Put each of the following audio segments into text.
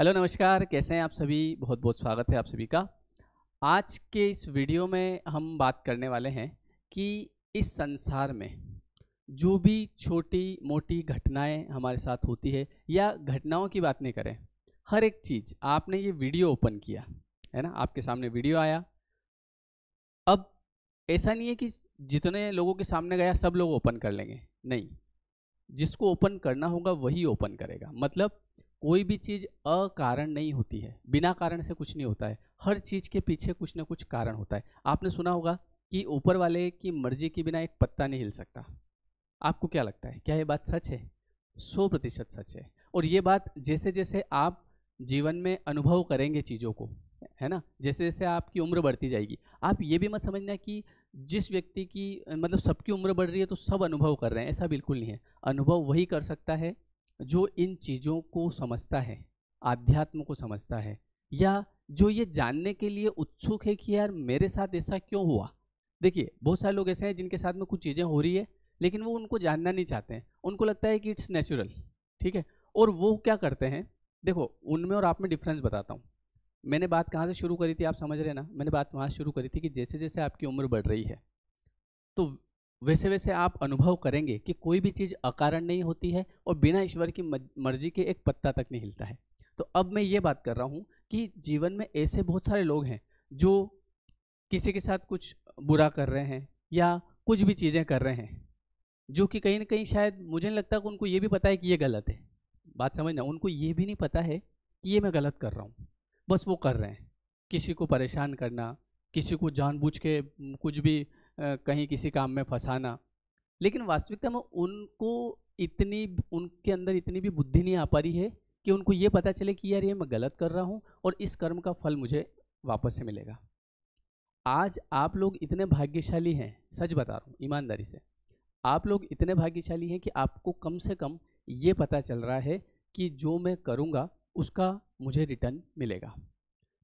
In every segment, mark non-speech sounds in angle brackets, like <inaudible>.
hello नमस्कार कैसे हैं आप सभी बहुत बहुत स्वागत है आप सभी का आज के इस वीडियो में हम बात करने वाले हैं कि इस संसार में जो भी छोटी मोटी घटनाएं हमारे साथ होती है या घटनाओं की बात नहीं करें हर एक चीज़ आपने ये वीडियो ओपन किया है ना आपके सामने वीडियो आया अब ऐसा नहीं है कि जितने लोगों के सामने गया सब लोग ओपन कर लेंगे नहीं जिसको ओपन करना होगा वही ओपन करेगा मतलब कोई भी चीज़ अकारण नहीं होती है बिना कारण से कुछ नहीं होता है हर चीज़ के पीछे कुछ ना कुछ कारण होता है आपने सुना होगा कि ऊपर वाले की मर्जी के बिना एक पत्ता नहीं हिल सकता आपको क्या लगता है क्या ये बात सच है सौ प्रतिशत सच है और ये बात जैसे जैसे आप जीवन में अनुभव करेंगे चीज़ों को है ना जैसे जैसे आपकी उम्र बढ़ती जाएगी आप ये भी मत समझना कि जिस व्यक्ति की मतलब सबकी उम्र बढ़ रही है तो सब अनुभव कर रहे हैं ऐसा बिल्कुल नहीं है अनुभव वही कर सकता है जो इन चीज़ों को समझता है आध्यात्म को समझता है या जो ये जानने के लिए उत्सुक है कि यार मेरे साथ ऐसा क्यों हुआ देखिए बहुत सारे लोग ऐसे हैं जिनके साथ में कुछ चीज़ें हो रही है लेकिन वो उनको जानना नहीं चाहते हैं उनको लगता है कि इट्स नेचुरल ठीक है और वो क्या करते हैं देखो उनमें और आप में डिफरेंस बताता हूँ मैंने बात कहाँ से शुरू करी थी आप समझ रहे ना मैंने बात वहाँ शुरू करी थी कि जैसे जैसे आपकी उम्र बढ़ रही है तो वैसे वैसे आप अनुभव करेंगे कि कोई भी चीज़ अकारण नहीं होती है और बिना ईश्वर की मर्जी के एक पत्ता तक नहीं हिलता है तो अब मैं ये बात कर रहा हूँ कि जीवन में ऐसे बहुत सारे लोग हैं जो किसी के साथ कुछ बुरा कर रहे हैं या कुछ भी चीज़ें कर रहे हैं जो कि कहीं ना कहीं शायद मुझे नहीं लगता कि उनको ये भी पता है कि ये गलत है बात समझना उनको ये भी नहीं पता है कि ये मैं गलत कर रहा हूँ बस वो कर रहे हैं किसी को परेशान करना किसी को जानबूझ के कुछ भी कहीं किसी काम में फंसाना लेकिन वास्तविकता में उनको इतनी उनके अंदर इतनी भी बुद्धि नहीं आ पा रही है कि उनको ये पता चले कि यार ये मैं गलत कर रहा हूँ और इस कर्म का फल मुझे वापस से मिलेगा आज आप लोग इतने भाग्यशाली हैं सच बता रहा हूँ ईमानदारी से आप लोग इतने भाग्यशाली हैं कि आपको कम से कम ये पता चल रहा है कि जो मैं करूँगा उसका मुझे रिटर्न मिलेगा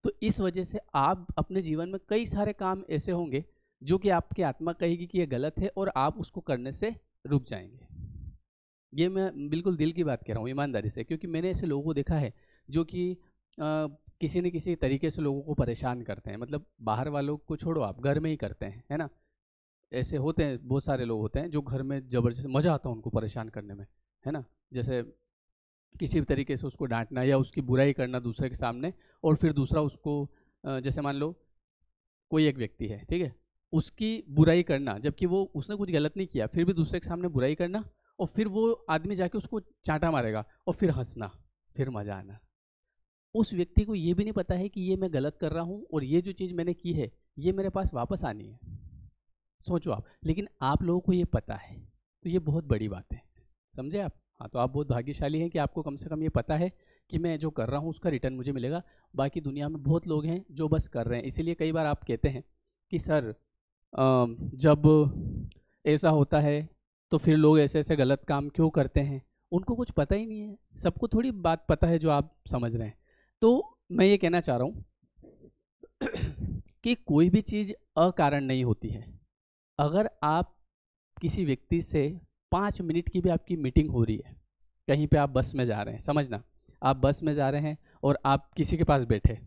तो इस वजह से आप अपने जीवन में कई सारे काम ऐसे होंगे जो कि आपकी आत्मा कहेगी कि ये गलत है और आप उसको करने से रुक जाएंगे ये मैं बिल्कुल दिल की बात कह रहा हूँ ईमानदारी से क्योंकि मैंने ऐसे लोगों को देखा है जो कि किसी न किसी तरीके से लोगों को परेशान करते हैं मतलब बाहर वालों को छोड़ो आप घर में ही करते हैं है ना ऐसे होते हैं बहुत सारे लोग होते हैं जो घर में ज़बरदस्त मज़ा आता है उनको परेशान करने में है ना जैसे किसी भी तरीके से उसको डांटना या उसकी बुराई करना दूसरे के सामने और फिर दूसरा उसको जैसे मान लो कोई एक व्यक्ति है ठीक है उसकी बुराई करना जबकि वो उसने कुछ गलत नहीं किया फिर भी दूसरे के सामने बुराई करना और फिर वो आदमी जाके उसको चांटा मारेगा और फिर हंसना फिर मज़ा आना उस व्यक्ति को ये भी नहीं पता है कि ये मैं गलत कर रहा हूँ और ये जो चीज़ मैंने की है ये मेरे पास वापस आनी है सोचो आप लेकिन आप लोगों को ये पता है तो ये बहुत बड़ी बात है समझे आप हाँ तो आप बहुत भाग्यशाली हैं कि आपको कम से कम ये पता है कि मैं जो कर रहा हूँ उसका रिटर्न मुझे मिलेगा बाकी दुनिया में बहुत लोग हैं जो बस कर रहे हैं इसीलिए कई बार आप कहते हैं कि सर जब ऐसा होता है तो फिर लोग ऐसे ऐसे गलत काम क्यों करते हैं उनको कुछ पता ही नहीं है सबको थोड़ी बात पता है जो आप समझ रहे हैं तो मैं ये कहना चाह रहा हूँ <clears throat> कि कोई भी चीज़ अकारण नहीं होती है अगर आप किसी व्यक्ति से पाँच मिनट की भी आपकी मीटिंग हो रही है कहीं पे आप बस में जा रहे हैं समझना आप बस में जा रहे हैं और आप किसी के पास बैठे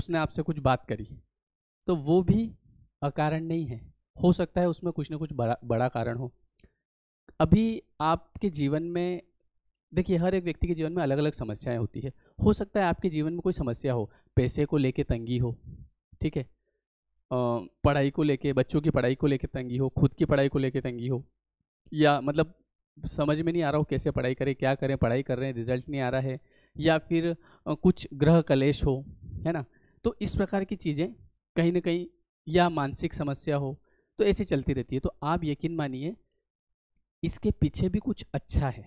उसने आपसे कुछ बात करी तो वो भी अकारण नहीं है हो सकता है उसमें कुछ ना कुछ बड़ा बड़ा कारण हो अभी आपके जीवन में देखिए हर एक व्यक्ति के जीवन में अलग अलग समस्याएं होती है हो सकता है आपके जीवन में कोई समस्या हो पैसे को लेके तंगी हो ठीक है पढ़ाई को लेके बच्चों की पढ़ाई को लेके तंगी हो खुद की पढ़ाई को लेके तंगी हो या मतलब समझ में नहीं आ रहा हो कैसे पढ़ाई करें क्या करें पढ़ाई कर रहे हैं रिजल्ट नहीं आ रहा है या फिर कुछ ग्रह कलेश हो है ना तो इस प्रकार की चीज़ें कहीं ना कहीं या मानसिक समस्या हो तो ऐसे चलती रहती है तो आप यकीन मानिए इसके पीछे भी कुछ अच्छा है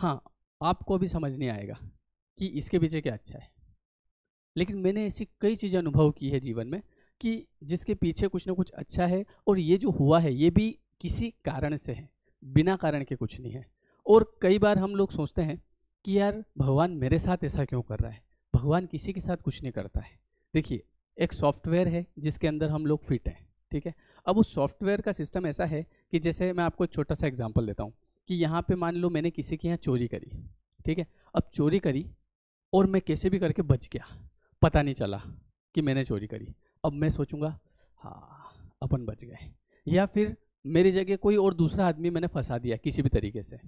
हाँ आपको भी समझ नहीं आएगा कि इसके पीछे क्या अच्छा है लेकिन मैंने ऐसी कई चीज़ें अनुभव की है जीवन में कि जिसके पीछे कुछ ना कुछ अच्छा है और ये जो हुआ है ये भी किसी कारण से है बिना कारण के कुछ नहीं है और कई बार हम लोग सोचते हैं कि यार भगवान मेरे साथ ऐसा क्यों कर रहा है भगवान किसी के साथ कुछ नहीं करता है देखिए एक सॉफ्टवेयर है जिसके अंदर हम लोग फिट हैं ठीक है अब उस सॉफ्टवेयर का सिस्टम ऐसा है कि जैसे मैं आपको एक छोटा सा एग्जाम्पल देता हूँ कि यहाँ पे मान लो मैंने किसी के यहाँ चोरी करी ठीक है अब चोरी करी और मैं कैसे भी करके बच गया पता नहीं चला कि मैंने चोरी करी अब मैं सोचूंगा हाँ अपन बच गए या फिर मेरी जगह कोई और दूसरा आदमी मैंने फंसा दिया किसी भी तरीके से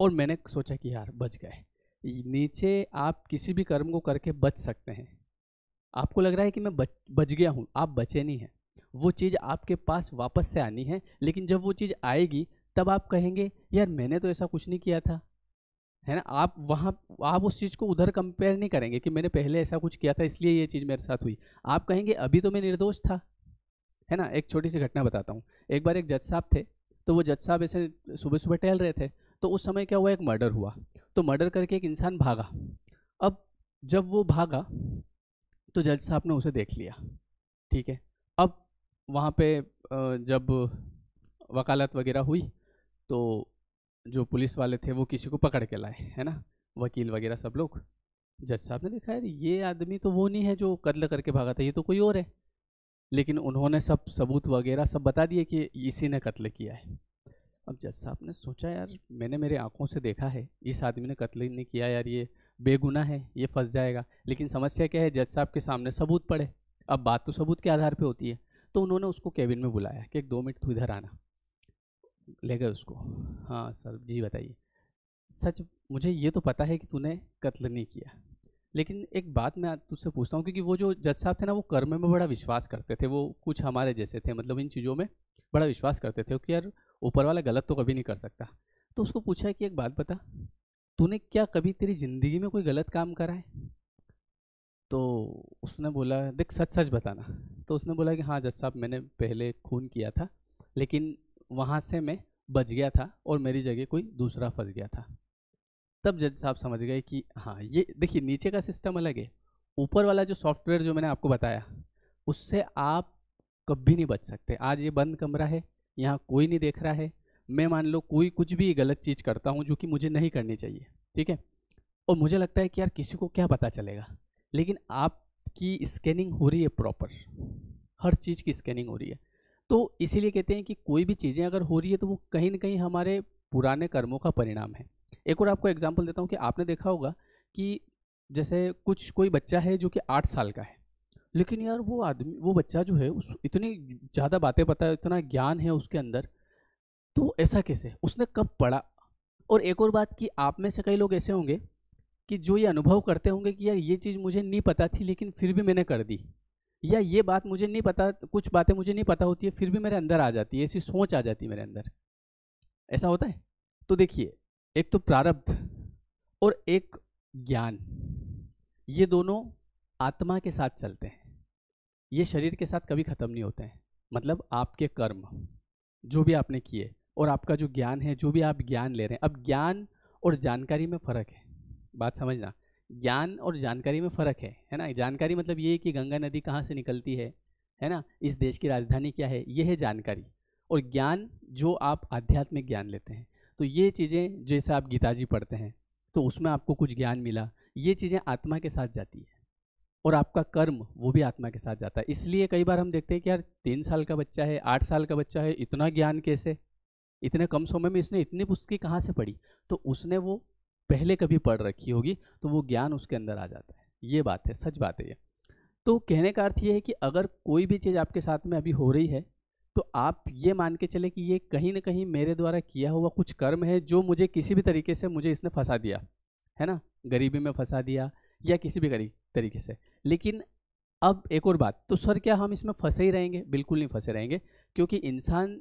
और मैंने सोचा कि यार बच गए नीचे आप किसी भी कर्म को करके बच सकते हैं आपको लग रहा है कि मैं बच बच गया हूँ आप बचे नहीं हैं वो चीज़ आपके पास वापस से आनी है लेकिन जब वो चीज़ आएगी तब आप कहेंगे यार मैंने तो ऐसा कुछ नहीं किया था है ना आप वहाँ आप उस चीज़ को उधर कंपेयर नहीं करेंगे कि मैंने पहले ऐसा कुछ किया था इसलिए ये चीज़ मेरे साथ हुई आप कहेंगे अभी तो मैं निर्दोष था है ना एक छोटी सी घटना बताता हूँ एक बार एक जज साहब थे तो वो जज साहब ऐसे सुबह सुबह टहल रहे थे तो उस समय क्या हुआ एक मर्डर हुआ तो मर्डर करके एक इंसान भागा अब जब वो भागा तो जज साहब ने उसे देख लिया ठीक है वहाँ पे जब वकालत वगैरह हुई तो जो पुलिस वाले थे वो किसी को पकड़ के लाए है ना वकील वगैरह सब लोग जज साहब ने देखा यार ये आदमी तो वो नहीं है जो कत्ल करके भागा था ये तो कोई और है लेकिन उन्होंने सब सबूत वगैरह सब बता दिए कि इसी ने कत्ल किया है अब जज साहब ने सोचा यार मैंने मेरे आँखों से देखा है इस आदमी ने कत्ल नहीं किया यार ये बेगुना है ये फंस जाएगा लेकिन समस्या क्या है जज साहब के सामने सबूत पड़े अब बात तो सबूत के आधार पर होती है तो उन्होंने उसको कैबिन में बुलाया कि एक दो मिनट तू इधर आना ले गए उसको हाँ सर जी बताइए सच मुझे ये तो पता है कि तूने कत्ल नहीं किया लेकिन एक बात मैं तुझसे पूछता हूँ क्योंकि वो जो जज साहब थे ना वो कर्म में बड़ा विश्वास करते थे वो कुछ हमारे जैसे थे मतलब इन चीज़ों में बड़ा विश्वास करते थे कि यार ऊपर वाला गलत तो कभी नहीं कर सकता तो उसको पूछा कि एक बात बता तूने क्या कभी तेरी ज़िंदगी में कोई गलत काम करा है तो उसने बोला देख सच सच बताना तो उसने बोला कि हाँ जज साहब मैंने पहले खून किया था लेकिन वहाँ से मैं बच गया था और मेरी जगह कोई दूसरा फंस गया था तब जज साहब समझ गए कि हाँ ये देखिए नीचे का सिस्टम अलग है ऊपर वाला जो सॉफ्टवेयर जो मैंने आपको बताया उससे आप कभी नहीं बच सकते आज ये बंद कमरा है यहाँ कोई नहीं देख रहा है मैं मान लो कोई कुछ भी गलत चीज़ करता हूँ जो कि मुझे नहीं करनी चाहिए ठीक है और मुझे लगता है कि यार किसी को क्या पता चलेगा लेकिन आपकी स्कैनिंग हो रही है प्रॉपर हर चीज़ की स्कैनिंग हो रही है तो इसीलिए कहते हैं कि कोई भी चीज़ें अगर हो रही है तो वो कहीं ना कहीं हमारे पुराने कर्मों का परिणाम है एक और आपको एग्जाम्पल देता हूँ कि आपने देखा होगा कि जैसे कुछ कोई बच्चा है जो कि आठ साल का है लेकिन यार वो आदमी वो बच्चा जो है उस इतनी ज़्यादा बातें पता है इतना ज्ञान है उसके अंदर तो ऐसा कैसे उसने कब पढ़ा और एक और बात कि आप में से कई लोग ऐसे होंगे कि जो ये अनुभव करते होंगे कि यार ये चीज़ मुझे नहीं पता थी लेकिन फिर भी मैंने कर दी या ये बात मुझे नहीं पता कुछ बातें मुझे नहीं पता होती है फिर भी मेरे अंदर आ जाती है ऐसी सोच आ जाती है मेरे अंदर ऐसा होता है तो देखिए एक तो प्रारब्ध और एक ज्ञान ये दोनों आत्मा के साथ चलते हैं ये शरीर के साथ कभी ख़त्म नहीं होते हैं मतलब आपके कर्म जो भी आपने किए और आपका जो ज्ञान है जो भी आप ज्ञान ले रहे हैं अब ज्ञान और जानकारी में फ़र्क है बात समझना ज्ञान और जानकारी में फ़र्क है है ना जानकारी मतलब ये है कि गंगा नदी कहाँ से निकलती है है ना इस देश की राजधानी क्या है ये है जानकारी और ज्ञान जो आप आध्यात्मिक ज्ञान लेते हैं तो ये चीज़ें जैसे आप गीताजी पढ़ते हैं तो उसमें आपको कुछ ज्ञान मिला ये चीज़ें आत्मा के साथ जाती है और आपका कर्म वो भी आत्मा के साथ जाता है इसलिए कई बार हम देखते हैं कि यार तीन साल का बच्चा है आठ साल का बच्चा है इतना ज्ञान कैसे इतने कम समय में इसने इतनी पुस्तकें कहाँ से पढ़ी तो उसने वो पहले कभी पढ़ रखी होगी तो वो ज्ञान उसके अंदर आ जाता है ये बात है सच बात है ये तो कहने का अर्थ ये है कि अगर कोई भी चीज़ आपके साथ में अभी हो रही है तो आप ये मान के चले कि ये कहीं ना कहीं मेरे द्वारा किया हुआ कुछ कर्म है जो मुझे किसी भी तरीके से मुझे इसने फंसा दिया है ना गरीबी में फंसा दिया या किसी भी तरीके से लेकिन अब एक और बात तो सर क्या हम इसमें फंसे ही रहेंगे बिल्कुल नहीं फंसे रहेंगे क्योंकि इंसान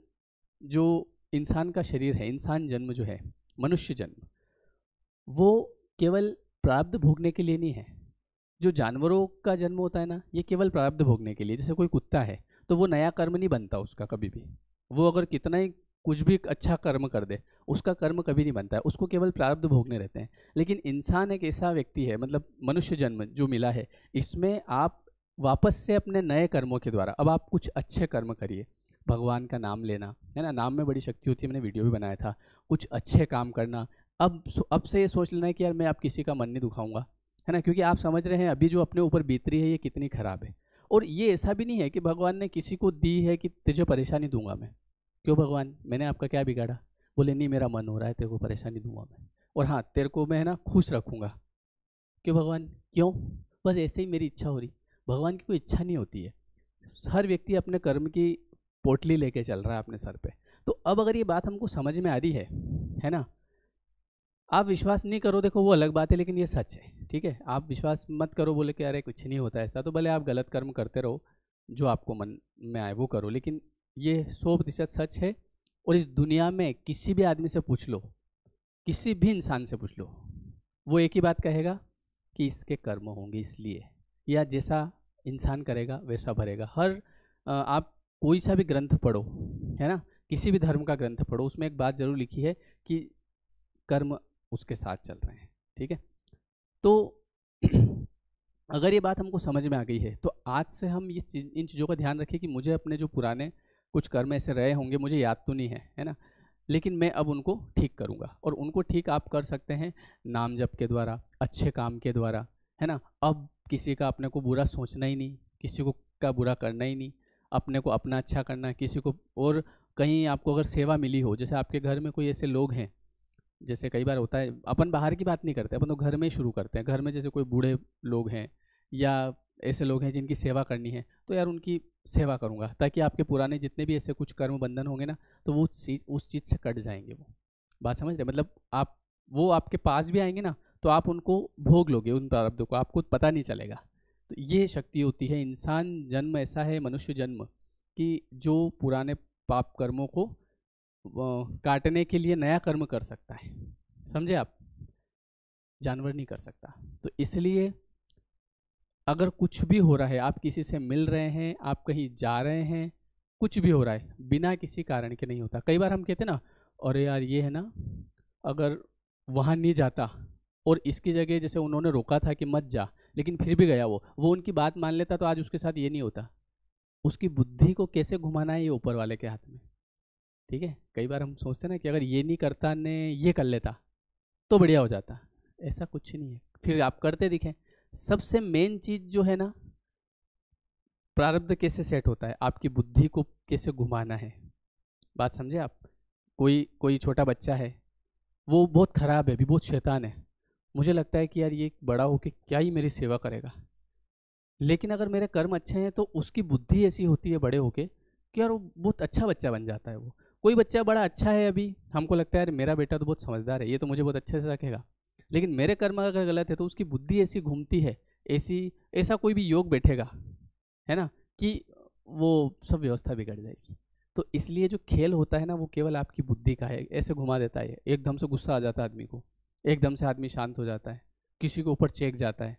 जो इंसान का शरीर है इंसान जन्म जो है मनुष्य जन्म वो केवल प्रारब्ध भोगने के लिए नहीं है जो जानवरों का जन्म होता है ना ये केवल प्रारब्ध भोगने के लिए जैसे कोई कुत्ता है तो वो नया कर्म नहीं बनता उसका कभी भी वो अगर कितना ही कुछ भी अच्छा कर्म कर दे उसका कर्म कभी नहीं बनता है उसको केवल प्रारब्ध भोगने रहते हैं लेकिन इंसान एक ऐसा व्यक्ति है मतलब मनुष्य जन्म जो मिला है इसमें आप वापस से अपने नए कर्मों के द्वारा अब आप कुछ अच्छे कर्म करिए भगवान का नाम लेना है ना नाम में बड़ी शक्ति होती है मैंने वीडियो भी बनाया था कुछ अच्छे काम करना अब अब से ये सोच लेना है कि यार मैं आप किसी का मन नहीं दुखाऊंगा है ना क्योंकि आप समझ रहे हैं अभी जो अपने ऊपर बीत रही है ये कितनी ख़राब है और ये ऐसा भी नहीं है कि भगवान ने किसी को दी है कि तुझे परेशानी दूंगा मैं क्यों भगवान मैंने आपका क्या बिगाड़ा बोले नहीं मेरा मन हो रहा है तेरे को परेशानी दूंगा मैं और हाँ तेरे को मैं ना खुश रखूँगा क्यों भगवान क्यों बस ऐसे ही मेरी इच्छा हो रही भगवान की कोई इच्छा नहीं होती है हर व्यक्ति अपने कर्म की पोटली लेके चल रहा है अपने सर पे तो अब अगर ये बात हमको समझ में आ रही है है ना आप विश्वास नहीं करो देखो वो अलग बात है लेकिन ये सच है ठीक है आप विश्वास मत करो बोले कि अरे कुछ नहीं होता ऐसा तो भले आप गलत कर्म करते रहो जो आपको मन में आए वो करो लेकिन ये सौ प्रतिशत सच है और इस दुनिया में किसी भी आदमी से पूछ लो किसी भी इंसान से पूछ लो वो एक ही बात कहेगा कि इसके कर्म होंगे इसलिए या जैसा इंसान करेगा वैसा भरेगा हर आप कोई सा भी ग्रंथ पढ़ो है ना किसी भी धर्म का ग्रंथ पढ़ो उसमें एक बात जरूर लिखी है कि कर्म उसके साथ चल रहे हैं ठीक है तो <clears throat> अगर ये बात हमको समझ में आ गई है तो आज से हम ये चीज इन चीज़ों का ध्यान रखें कि मुझे अपने जो पुराने कुछ कर्म ऐसे रहे होंगे मुझे याद तो नहीं है है ना लेकिन मैं अब उनको ठीक करूँगा और उनको ठीक आप कर सकते हैं नाम जप के द्वारा अच्छे काम के द्वारा है ना अब किसी का अपने को बुरा सोचना ही नहीं किसी को का बुरा करना ही नहीं अपने को अपना अच्छा करना किसी को और कहीं आपको अगर सेवा मिली हो जैसे आपके घर में कोई ऐसे लोग हैं जैसे कई बार होता है अपन बाहर की बात नहीं करते अपन तो घर में शुरू करते हैं घर में जैसे कोई बूढ़े लोग हैं या ऐसे लोग हैं जिनकी सेवा करनी है तो यार उनकी सेवा करूँगा ताकि आपके पुराने जितने भी ऐसे कुछ कर्म बंधन होंगे ना तो वो चीज़ उस चीज़ से कट जाएंगे वो बात समझ रहे मतलब आप वो आपके पास भी आएंगे ना तो आप उनको भोग लोगे उन प्रारब्धों को आपको पता नहीं चलेगा तो ये शक्ति होती है इंसान जन्म ऐसा है मनुष्य जन्म कि जो पुराने पाप कर्मों को काटने के लिए नया कर्म कर सकता है समझे आप जानवर नहीं कर सकता तो इसलिए अगर कुछ भी हो रहा है आप किसी से मिल रहे हैं आप कहीं जा रहे हैं कुछ भी हो रहा है बिना किसी कारण के नहीं होता कई बार हम कहते ना और यार ये है ना अगर वहाँ नहीं जाता और इसकी जगह जैसे उन्होंने रोका था कि मत जा लेकिन फिर भी गया वो वो उनकी बात मान लेता तो आज उसके साथ ये नहीं होता उसकी बुद्धि को कैसे घुमाना है ये ऊपर वाले के हाथ में ठीक है कई बार हम सोचते हैं ना कि अगर ये नहीं करता ने ये कर लेता तो बढ़िया हो जाता ऐसा कुछ नहीं है फिर आप करते दिखें सबसे मेन चीज़ जो है ना प्रारब्ध कैसे सेट होता है आपकी बुद्धि को कैसे घुमाना है बात समझे आप कोई कोई छोटा बच्चा है वो बहुत ख़राब है भी बहुत शैतान है मुझे लगता है कि यार ये बड़ा होके क्या ही मेरी सेवा करेगा लेकिन अगर मेरे कर्म अच्छे हैं तो उसकी बुद्धि ऐसी होती है बड़े होके कि यार वो बहुत अच्छा बच्चा बन जाता है वो कोई बच्चा बड़ा अच्छा है अभी हमको लगता है अरे मेरा बेटा तो बहुत समझदार है ये तो मुझे बहुत अच्छे से रखेगा लेकिन मेरे कर्म अगर गलत है तो उसकी बुद्धि ऐसी घूमती है ऐसी ऐसा कोई भी योग बैठेगा है ना कि वो सब व्यवस्था बिगड़ जाएगी तो इसलिए जो खेल होता है ना वो केवल आपकी बुद्धि का है ऐसे घुमा देता है एकदम से गुस्सा आ जाता है आदमी को एकदम से आदमी शांत हो जाता है किसी के ऊपर चेक जाता है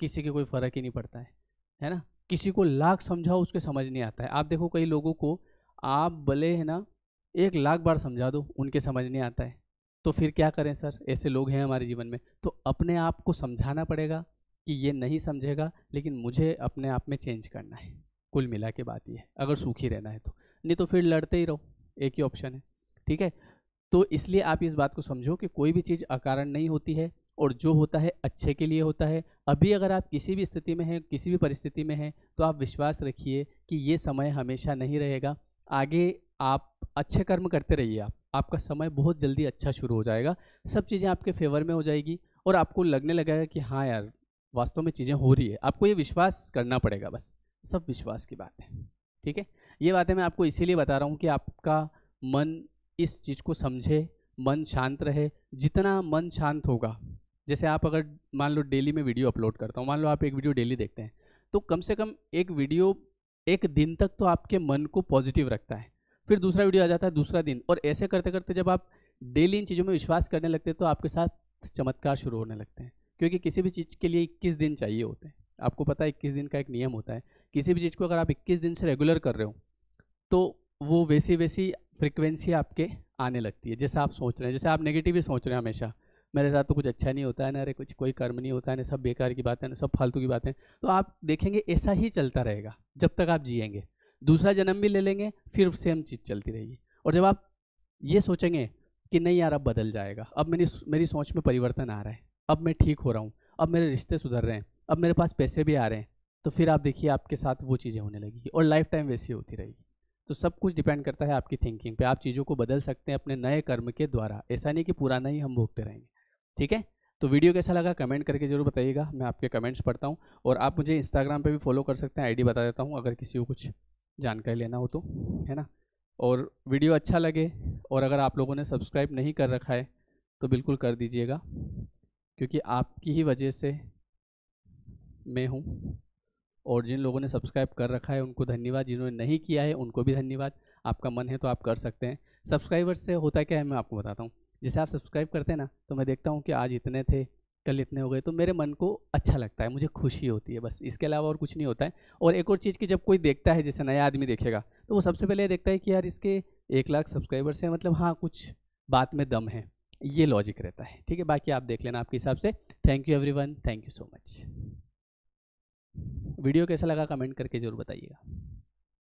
किसी के कोई फ़र्क ही नहीं पड़ता है है ना किसी को लाख समझाओ उसके समझ नहीं आता है आप देखो कई लोगों को आप भले है ना एक लाख बार समझा दो उनके समझ नहीं आता है तो फिर क्या करें सर ऐसे लोग हैं हमारे जीवन में तो अपने आप को समझाना पड़ेगा कि ये नहीं समझेगा लेकिन मुझे अपने आप में चेंज करना है कुल मिला के बात ये है अगर सूखी रहना है तो नहीं तो फिर लड़ते ही रहो एक ही ऑप्शन है ठीक है तो इसलिए आप इस बात को समझो कि कोई भी चीज़ अकारण नहीं होती है और जो होता है अच्छे के लिए होता है अभी अगर आप किसी भी स्थिति में हैं किसी भी परिस्थिति में हैं तो आप विश्वास रखिए कि ये समय हमेशा नहीं रहेगा आगे आप अच्छे कर्म करते रहिए आप आपका समय बहुत जल्दी अच्छा शुरू हो जाएगा सब चीज़ें आपके फेवर में हो जाएगी और आपको लगने लगेगा कि हाँ यार वास्तव में चीज़ें हो रही है आपको ये विश्वास करना पड़ेगा बस सब विश्वास की बात है ठीक है ये बातें मैं आपको इसीलिए बता रहा हूँ कि आपका मन इस चीज़ को समझे मन शांत रहे जितना मन शांत होगा जैसे आप अगर मान लो डेली में वीडियो अपलोड करता हूँ मान लो आप एक वीडियो डेली देखते हैं तो कम से कम एक वीडियो एक दिन तक तो आपके मन को पॉजिटिव रखता है फिर दूसरा वीडियो आ जाता है दूसरा दिन और ऐसे करते करते जब आप डेली इन चीज़ों में विश्वास करने लगते हैं तो आपके साथ चमत्कार शुरू होने लगते हैं क्योंकि किसी भी चीज़ के लिए इक्कीस दिन चाहिए होते हैं आपको पता है इक्कीस दिन का एक नियम होता है किसी भी चीज़ को अगर आप इक्कीस दिन से रेगुलर कर रहे हो तो वो वैसी वैसी फ्रिक्वेंसी आपके आने लगती है जैसा आप सोच रहे हैं जैसे आप नेगेटिव ही सोच रहे हैं हमेशा मेरे साथ तो कुछ अच्छा नहीं होता है ना अरे कुछ कोई कर्म नहीं होता है ना सब बेकार की बातें ना सब फालतू की बातें तो आप देखेंगे ऐसा ही चलता रहेगा जब तक आप जिएंगे दूसरा जन्म भी ले लेंगे फिर सेम चीज़ चलती रहेगी और जब आप ये सोचेंगे कि नहीं यार अब बदल जाएगा अब मेरी मेरी सोच में परिवर्तन आ रहा है अब मैं ठीक हो रहा हूँ अब मेरे रिश्ते सुधर रहे हैं अब मेरे पास पैसे भी आ रहे हैं तो फिर आप देखिए आपके साथ वो चीज़ें होने लगेगी और लाइफ टाइम वैसी होती रहेगी तो सब कुछ डिपेंड करता है आपकी थिंकिंग पे आप चीज़ों को बदल सकते हैं अपने नए कर्म के द्वारा ऐसा नहीं कि पुराना ही हम भोगते रहेंगे ठीक है तो वीडियो कैसा लगा कमेंट करके जरूर बताइएगा मैं आपके कमेंट्स पढ़ता हूँ और आप मुझे इंस्टाग्राम पर भी फॉलो कर सकते हैं आईडी बता देता हूँ अगर किसी को कुछ जानकारी लेना हो तो है ना और वीडियो अच्छा लगे और अगर आप लोगों ने सब्सक्राइब नहीं कर रखा है तो बिल्कुल कर दीजिएगा क्योंकि आपकी ही वजह से मैं हूँ और जिन लोगों ने सब्सक्राइब कर रखा है उनको धन्यवाद जिन्होंने नहीं किया है उनको भी धन्यवाद आपका मन है तो आप कर सकते हैं सब्सक्राइबर्स से होता क्या है मैं आपको बताता हूँ जैसे आप सब्सक्राइब करते हैं ना तो मैं देखता हूँ कि आज इतने थे कल इतने हो गए तो मेरे मन को अच्छा लगता है मुझे खुशी होती है बस इसके अलावा और कुछ नहीं होता है और एक और चीज़ की जब कोई देखता है जैसे नया आदमी देखेगा तो वो सबसे पहले देखता है कि यार इसके एक लाख सब्सक्राइबर्स हैं मतलब हाँ कुछ बात में दम है ये लॉजिक रहता है ठीक है बाकी आप देख लेना आपके हिसाब से thank you every thank you so much video कैसा लगा कमेंट करके ज़रूर बताइएगा